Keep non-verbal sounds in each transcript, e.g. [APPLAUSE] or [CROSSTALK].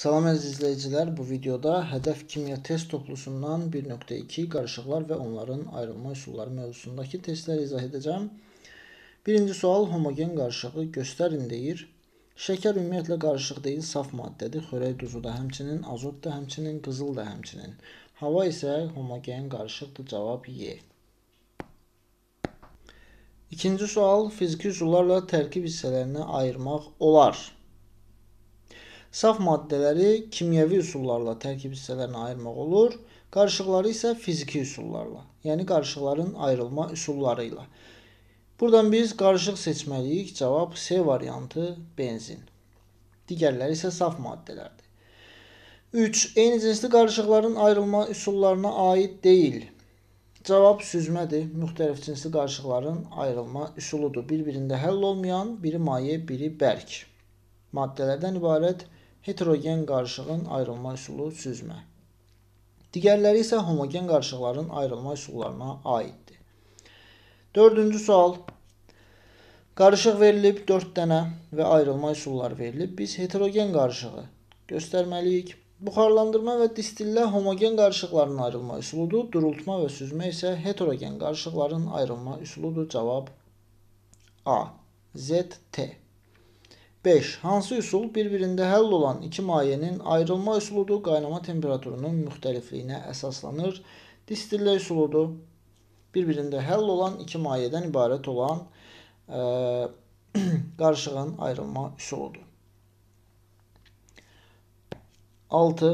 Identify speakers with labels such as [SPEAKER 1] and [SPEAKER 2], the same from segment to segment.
[SPEAKER 1] Salam əziz izləyicilər, bu videoda hədəf kimya test toplusundan 1.2 qarışıqlar və onların ayrılma üsulları mövzusundakı testləri izah edəcəm. Birinci sual homogen qarışığı göstərin deyir. Şəkər ümumiyyətlə qarışıq deyil, saf maddədir. Xörək duzu da həmçinin, azot da həmçinin, qızıl da həmçinin. Hava isə homogen qarışıqdır. Cavab Y. İkinci sual fiziki üsullarla tərkib hissələrini ayırmaq olar. Saf maddələri kimyəvi üsullarla tərkib hissələrinə ayırmaq olur. Qarışıqları isə fiziki üsullarla, yəni qarışıqların ayrılma üsulları ilə. Buradan biz qarışıq seçməliyik. Cavab C variantı benzin. Digərləri isə saf maddələrdir. 3. Eyni cinsli qarışıqların ayrılma üsullarına aid deyil. Cavab süzmədir. Müxtəlif cinsli qarışıqların ayrılma üsuludur. Bir-birində həll olmayan, biri maye, biri bərk maddələrdən ibarət heterogen qarışığın ayrılma üsulu süzmə. Digərləri isə homogen qarışıqların ayrılma üsullarına aiddir. Dördüncü sual. Qarışıq verilib 4 dənə və ayrılma üsulları verilib. Biz heterogen qarışığı göstərməliyik. Buxarlandırma və distillə homogen qarışıqların ayrılma üsuludur. Durultma və süzmə isə heterogen qarışıqların ayrılma üsuludur. Cavab A. ZT. 5. Hansı üsul bir-birində həll olan iki mayenin ayrılma üsuludur, qaynama temperaturunun müxtəlifliyinə əsaslanır. Distillə üsuludur, bir-birində həll olan iki mayedən ibarət olan ə, e, [CLEARS THROAT] qarışığın ayrılma üsuludur. 6.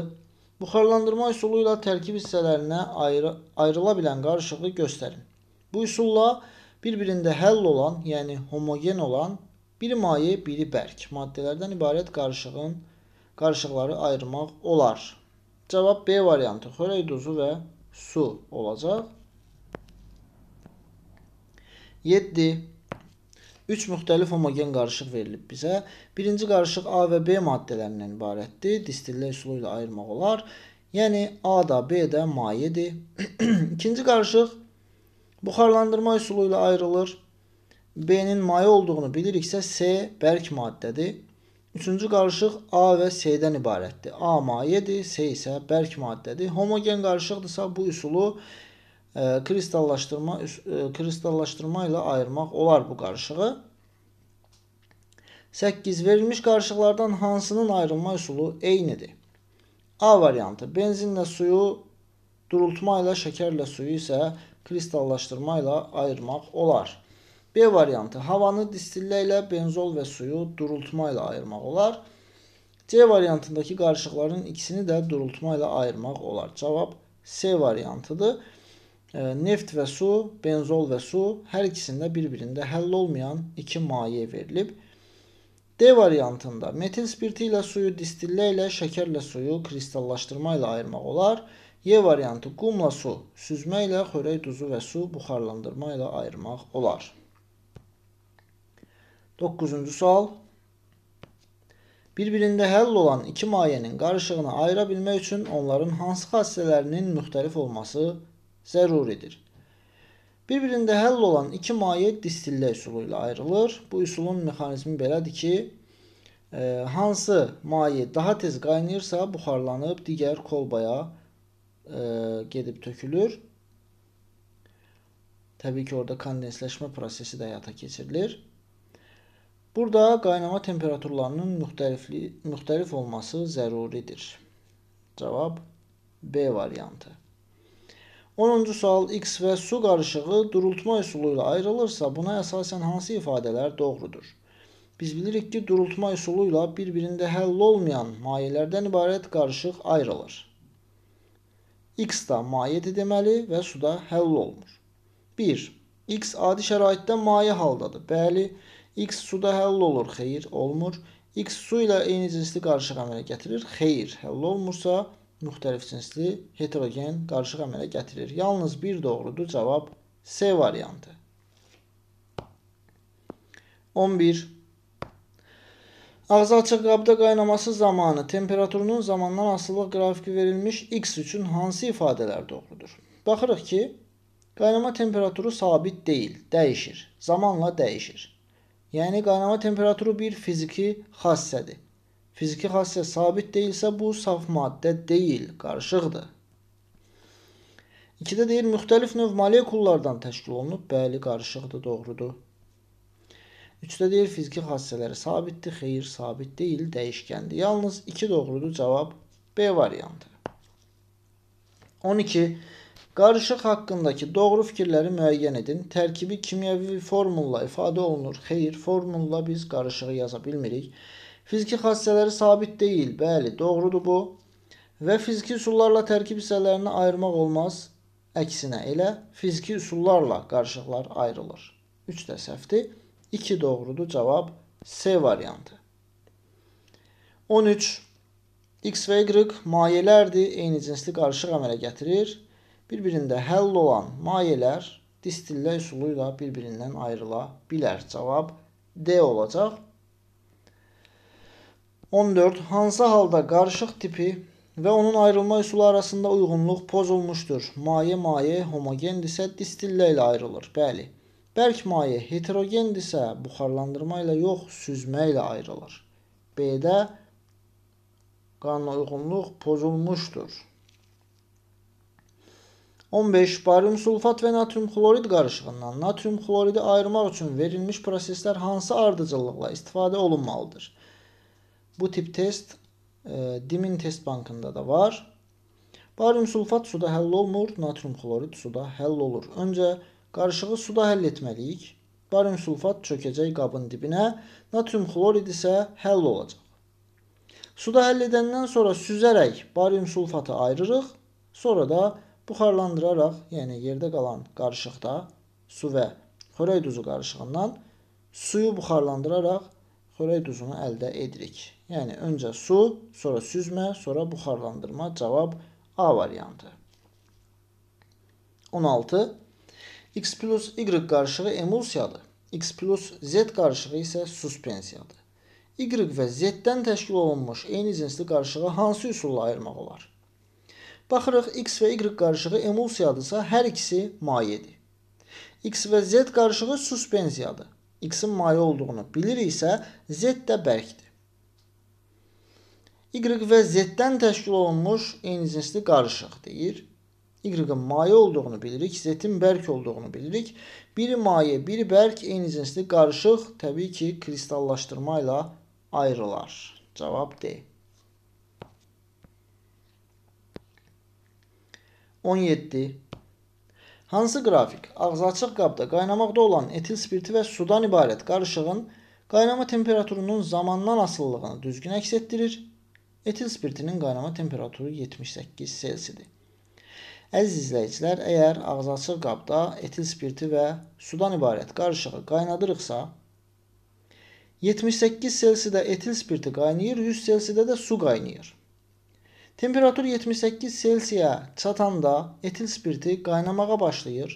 [SPEAKER 1] Buxarlandırma üsulu ilə tərkib hissələrinə ayrı, ayrıla bilən qarışığı göstərin. Bu üsulla bir-birində həll olan, yəni homogen olan Biri maye, biri bərk maddələrdən ibarət qarışığın qarışıqları ayırmaq olar. Cavab B variantı xörək duzu və su olacaq. 7. 3 müxtəlif homogen qarışıq verilib bizə. Birinci qarışıq A və B maddələrindən ibarətdir. Distillə üsulu ilə ayırmaq olar. Yəni A da B də mayedir. [CLEARS THROAT] İkinci qarışıq buxarlandırma üsulu ilə ayrılır. B-nin maye olduğunu biliriksə S bərk maddədir. Üçüncü qarışıq A və C-dən ibarətdir. A mayedir, C isə bərk maddədir. Homogen qarışıqdırsa bu üsulu e, kristallaşdırma e, kristallaşdırma ilə ayırmaq olar bu qarışığı. 8 verilmiş qarışıqlardan hansının ayrılma üsulu eynidir? A variantı benzinlə suyu durultma ilə, şəkərlə suyu isə kristallaşdırma ilə ayırmaq olar. B variantı havanı distillə ilə, benzol və suyu durultma ilə ayırmaq olar. C variantındakı qarışıqların ikisini də durultma ilə ayırmaq olar. Cavab C variantıdır. E, neft və su, benzol və su hər ikisində bir-birində həll olmayan iki maye verilib. D variantında metil spirti ilə suyu distillə ilə, şəkərlə suyu kristallaşdırma ilə ayırmaq olar. Y variantı qumla su, süzmə ilə, xörək duzu və su buxarlandırma ilə ayırmaq olar. Doqquzuncu sual. Bir-birində həll olan iki mayenin qarışığını ayıra bilmək üçün onların hansı xassələrinin müxtəlif olması zəruridir? Bir-birində həll olan iki maye distillə üsulu ilə ayrılır. Bu üsulun mexanizmi belədir ki, e, hansı maye daha tez qaynayırsa, buxarlanıb digər kolbaya e, gedib tökülür. Təbii ki, orada kondensləşmə prosesi də həyata keçirilir. Burada qaynama temperaturlarının müxtəlifliyi, müxtəlif olması zəruridir. Cavab B variantı. 10-cu sual X və su qarışığı durultma üsulu ilə ayrılırsa, buna əsasən hansı ifadələr doğrudur? Biz bilirik ki, durultma üsulu ilə bir-birində həll olmayan mayelərdən ibarət qarışıq ayrılır. X da mayedir deməli və suda həll olmur. 1. X adi şəraitdə maye haldadır. Bəli, X suda həll olur, xeyir, olmur. X su ilə eyni cinsli qarışıq əmələ gətirir, xeyir, həll olmursa, müxtəlif cinsli heterogen qarışıq əmələ gətirir. Yalnız bir doğrudur, cavab C variantı. 11. Ağzı açıq qabda qaynaması zamanı temperaturunun zamandan asılı qrafiki verilmiş x üçün hansı ifadələr doğrudur? Baxırıq ki, qaynama temperaturu sabit deyil, dəyişir, zamanla dəyişir. Yəni qaynama temperaturu bir fiziki xassədir. Fiziki xassə sabit deyilsə bu saf maddə deyil, qarışıqdır. 2-də deyir müxtəlif növ molekullardan təşkil olunub. Bəli, qarışıqdır, doğrudur. 3-də deyir fiziki xassələri sabitdir, xeyir sabit deyil, dəyişkəndir. Yalnız 2 doğrudur cavab B variantı. 12 Qarışıq haqqındakı doğru fikirləri müəyyən edin. Tərkibi kimyəvi formulla ifadə olunur. Xeyr, formulla biz qarışığı yaza bilmirik. Fiziki xassələri sabit deyil. Bəli, doğrudur bu. Və fiziki üsullarla tərkib hissələrini ayırmaq olmaz. Əksinə elə fiziki üsullarla qarışıqlar ayrılır. 3 də səhvdir. 2 doğrudur. Cavab C variantı. 13 X və Y mayelərdir. Eyni cinsli qarışıq əmələ gətirir bir-birində həll olan mayələr distillə üsulu ilə bir-birindən ayrıla bilər. Cavab D olacaq. 14. Hansı halda qarışıq tipi və onun ayrılma üsulu arasında uyğunluq pozulmuşdur? Maye maye homogendirsə distillə ilə ayrılır. Bəli. Bərk maye heterogendirsə buxarlandırma ilə yox, süzmə ilə ayrılır. B-də qanuna uyğunluq pozulmuşdur. 15. Barium sulfat və natrium xlorid qarışığından natrium xloridi ayırmaq üçün verilmiş proseslər hansı ardıcıllıqla istifadə olunmalıdır? Bu tip test e, DIMin test bankında da var. Barium sulfat suda həll olmur, natrium xlorid suda həll olur. Öncə qarışığı suda həll etməliyik. Barium sulfat çökəcək qabın dibinə, natrium xlorid isə həll olacaq. Suda həll edəndən sonra süzərək barium sulfatı ayırırıq. Sonra da buxarlandıraraq, yəni yerdə qalan qarışıqda su və xörək duzu qarışığından suyu buxarlandıraraq xörək duzunu əldə edirik. Yəni öncə su, sonra süzmə, sonra buxarlandırma. Cavab A variantı. 16. X plus Y qarışığı emulsiyadır. X plus Z qarışığı isə suspensiyadır. Y və Z-dən təşkil olunmuş eyni cinsli qarışığı hansı üsulla ayırmaq olar? Baxırıq x və y qarışığı emulsiyadırsa, hər ikisi mayedir. x və z qarışığı suspensiyadır. x-in maye olduğunu biliriksə, z də bərkdir. Y və Z-dən təşkil olunmuş eynizinsli qarışıq deyir. Y-in maye olduğunu bilirik, Z-in bərk olduğunu bilirik. Biri maye, biri bərk eynizinsli qarışıq təbii ki, kristallaşdırma ilə ayrılar. Cavab D. 17. Hansı qrafik ağzaçıq qabda qaynamaqda olan etil spirti və sudan ibarət qarışığın qaynama temperaturunun zamandan asılılığını düzgün əks etdirir? Etil spirtinin qaynama temperaturu 78 selsidir. Əziz izləyicilər, əgər ağzaçıq qabda etil spirti və sudan ibarət qarışığı qaynadırıqsa, 78 selsidə etil spirti qaynayır, 100 selsidə də su qaynayır. Temperatur 78 selsiyə çatanda etil spirti qaynamağa başlayır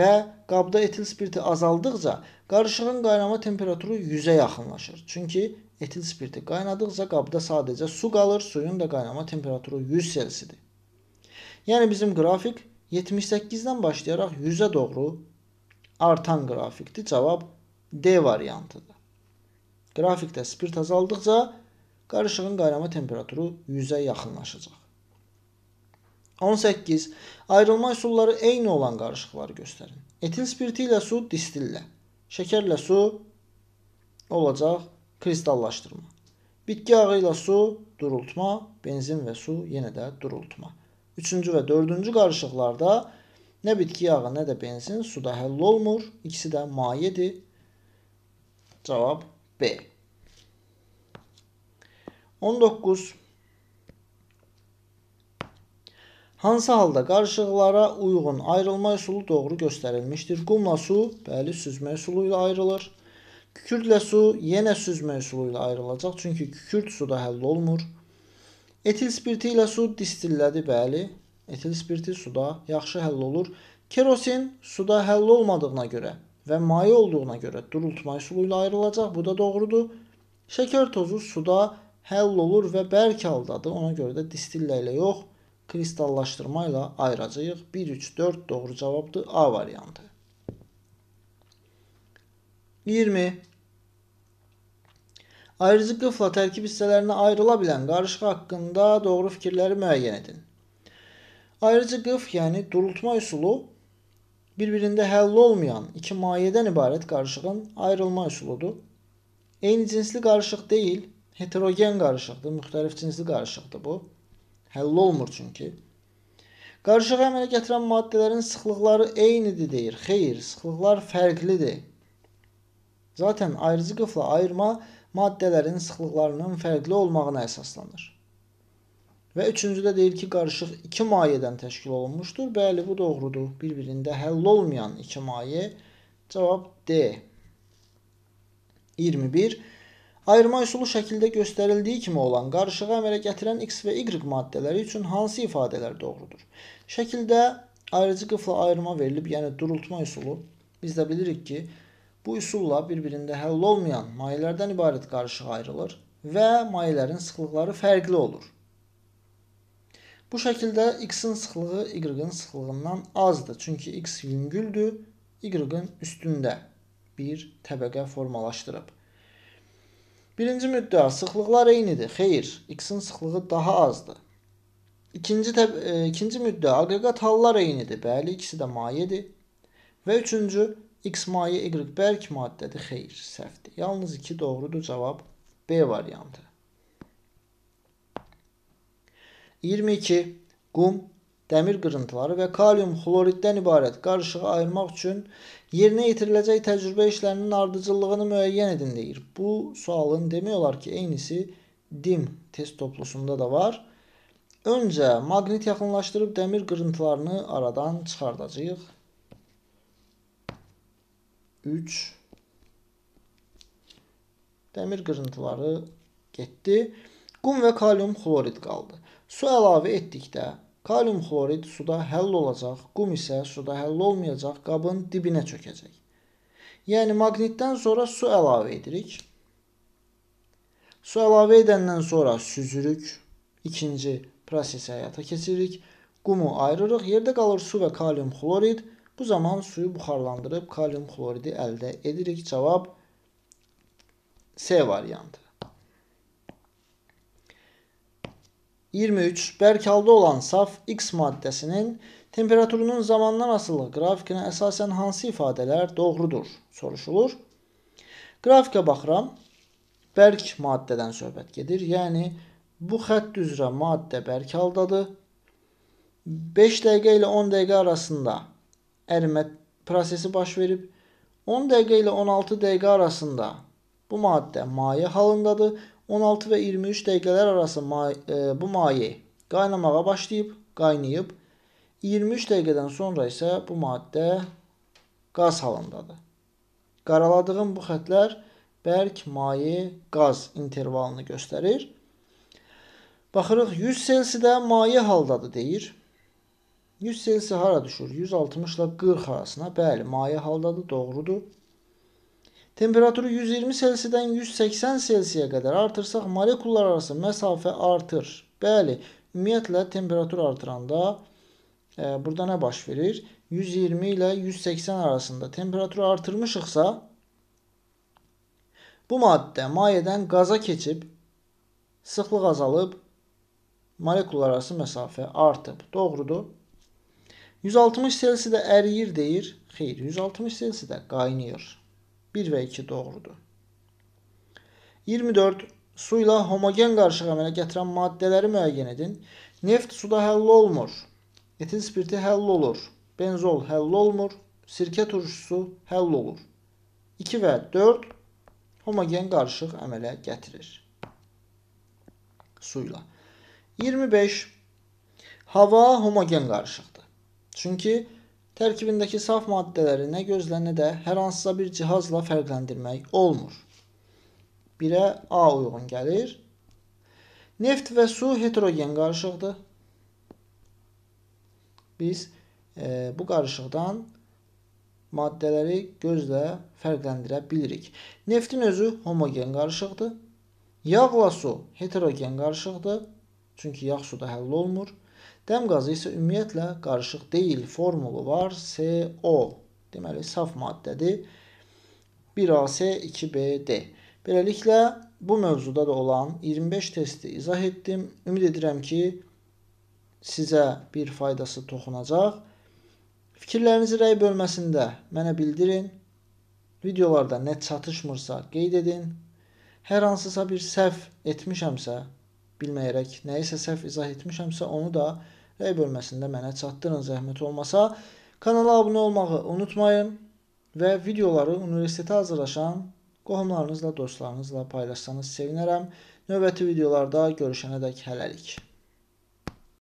[SPEAKER 1] və qabda etil spirti azaldıqca qarışığın qaynama temperaturu 100-ə yaxınlaşır. Çünki etil spirti qaynadıqca qabda sadəcə su qalır, suyun da qaynama temperaturu 100 selsidir. Yəni bizim qrafik 78-dən başlayaraq 100-ə doğru artan qrafikdir. Cavab D variantıdır. Qrafikdə spirt azaldıqca Qarışığın qaynama temperaturu 100-ə yaxınlaşacaq. 18. Ayrılma üsulları eyni olan qarışıqları göstərin. Etil spirti ilə su distillə. Şəkərlə su olacaq kristallaşdırma. Bitki ağı ilə su durultma, benzin və su yenə də durultma. 3-cü və 4-cü qarışıqlarda nə bitki yağı, nə də benzin suda həll olmur. İkisi də mayedir. Cavab B. 19. Hansı halda qarışıqlara uyğun ayrılma üsulu doğru göstərilmişdir? Qumla su, bəli, süzmə üsulu ilə ayrılır. Kükürdlə su yenə süzmə üsulu ilə ayrılacaq, çünki kükürd suda həll olmur. Etil spirti ilə su distillədi, bəli. Etil spirti suda yaxşı həll olur. Kerosin suda həll olmadığına görə və maye olduğuna görə durultma üsulu ilə ayrılacaq. Bu da doğrudur. Şəkər tozu suda həll olur və bərk haldadır. Ona görə də distillə ilə yox, kristallaşdırma ilə ayıracağıq. 1 3 4 doğru cavabdır. A variantı. 20 Ayrıcı qıfla tərkib hissələrinə ayrıla bilən qarışıq haqqında doğru fikirləri müəyyən edin. Ayrıcı qıf, yəni durultma üsulu bir-birində həll olmayan iki mayedən ibarət qarışığın ayrılma üsuludur. Eyni cinsli qarışıq deyil, heterogen qarışıqdır, müxtəlif cinsli qarışıqdır bu. Həll olmur çünki. Qarışıq əmələ gətirən maddələrin sıxlıqları eynidir deyir. Xeyr, sıxlıqlar fərqlidir. Zaten ayrıcı qıfla ayırma maddələrin sıxlıqlarının fərqli olmağına əsaslanır. Və üçüncüdə deyir ki, qarışıq 2 mayədən təşkil olunmuşdur. Bəli, bu doğrudur. Bir-birində həll olmayan 2 maye. Cavab D. 21. Ayırma üsulu şəkildə göstərildiyi kimi olan qarışığı əmələ gətirən x və y maddələri üçün hansı ifadələr doğrudur? Şəkildə ayrıcı qıfla ayırma verilib, yəni durultma üsulu. Biz də bilirik ki, bu üsulla bir-birində həll olmayan mayelərdən ibarət qarışıq ayrılır və mayelerin sıxlıqları fərqli olur. Bu şəkildə x-in sıxlığı y-in sıxlığından azdır. Çünki x yüngüldür, y-in üstündə bir təbəqə formalaşdırıb. Birinci müddəa sıxlıqlar eynidir. Xeyr, x-in sıxlığı daha azdır. İkinci, təb e, ikinci müddəa aqreqat hallar eynidir. Bəli, ikisi də mayedir. Və üçüncü x maye, y bərk maddədir. Xeyr, səhvdir. Yalnız 2 doğrudur. Cavab B variantı. 22 qum dəmir qırıntıları və kalium xloriddən ibarət qarışığı ayırmaq üçün yerinə yetiriləcək təcrübə işlərinin ardıcıllığını müəyyən edin deyir. Bu sualın demək olar ki, eynisi dim test toplusunda da var. Öncə maqnit yaxınlaşdırıb dəmir qırıntılarını aradan çıxardacağıq. 3 Dəmir qırıntıları getdi. Qum və kalium xlorid qaldı. Su əlavə etdikdə Kalium xlorid suda həll olacaq, qum isə suda həll olmayacaq, qabın dibinə çökəcək. Yəni maqnitdən sonra su əlavə edirik. Su əlavə edəndən sonra süzürük. İkinci prosesi həyata keçiririk. Qumu ayırırıq. Yerdə qalır su və kalium xlorid. Bu zaman suyu buxarlandırıb kalium xloridi əldə edirik. Cavab C variantı. 23 bərk halda olan saf X maddəsinin temperaturunun zamandan asılı qrafikinə əsasən hansı ifadələr doğrudur soruşulur. Qrafikə baxıram. Bərk maddədən söhbət gedir. Yəni bu xətt üzrə maddə bərk haldadır. 5 dəqiqə ilə 10 dəqiqə arasında ərimə prosesi baş verib. 10 dəqiqə ilə 16 dəqiqə arasında bu maddə maye halındadır. 16 və 23 dəqiqələr arası may e, bu maye qaynamağa başlayıb, qaynayıb. 23 dəqiqədən sonra isə bu maddə qaz halındadır. Qaraladığım bu xətlər bərk maye qaz intervalını göstərir. Baxırıq 100 Selsi-də maye haldadır deyir. 100 Selsi hara düşür? 160 ilə 40 arasına. Bəli, maye haldadır, doğrudur. Temperaturu 120 Selsi'dən 180 Selsiyə qədər artırsaq molekullar arası məsafə artır. Bəli, ümumiyyətlə temperatur artıranda e, burada nə baş verir? 120 ilə 180 arasında temperaturu artırmışıqsa bu maddə mayədən qaza keçib sıxlıq azalıb molekullar arası məsafə artıb. Doğrudur? 160 Selsidə əriyir deyir. Xeyr, 160 Selsidə qaynayır. 1 və 2 doğrudur. 24. Su ilə homogen qarışıq əmələ gətirən maddələri müəyyən edin. Neft suda həll olmur. Etil spirti həll olur. Benzol həll olmur. Sirkə turşusu həll olur. 2 və 4 homogen qarışıq əmələ gətirir. Su ilə. 25. Hava homogen qarışıqdır. Çünki Tərkibindəki saf maddələri nə gözlə, nə də hər hansısa bir cihazla fərqləndirmək olmur. 1-ə A uyğun gəlir. Neft və su heterogen qarışıqdır. Biz e, bu qarışıqdan maddələri gözlə fərqləndirə bilirik. Neftin özü homogen qarışıqdır. Yağla su heterogen qarışıqdır. Çünki yağ suda həll olmur. Dəm qazı isə ümumiyyətlə qarışıq deyil. Formulu var CO. Deməli saf maddədir. 1AC2BD. Beləliklə bu mövzuda da olan 25 testi izah etdim. Ümid edirəm ki, sizə bir faydası toxunacaq. Fikirlərinizi rəy bölməsində mənə bildirin. Videolarda nə çatışmırsa qeyd edin. Hər hansısa bir səhv etmişəmsə, bilməyərək nəyisə səhv izah etmişəmsə, onu da rəy bölməsində mənə çatdırın zəhmət olmasa. Kanala abunə olmağı unutmayın və videoları universitetə hazırlaşan qohumlarınızla, dostlarınızla paylaşsanız sevinərəm. Növbəti videolarda görüşənədək hələlik.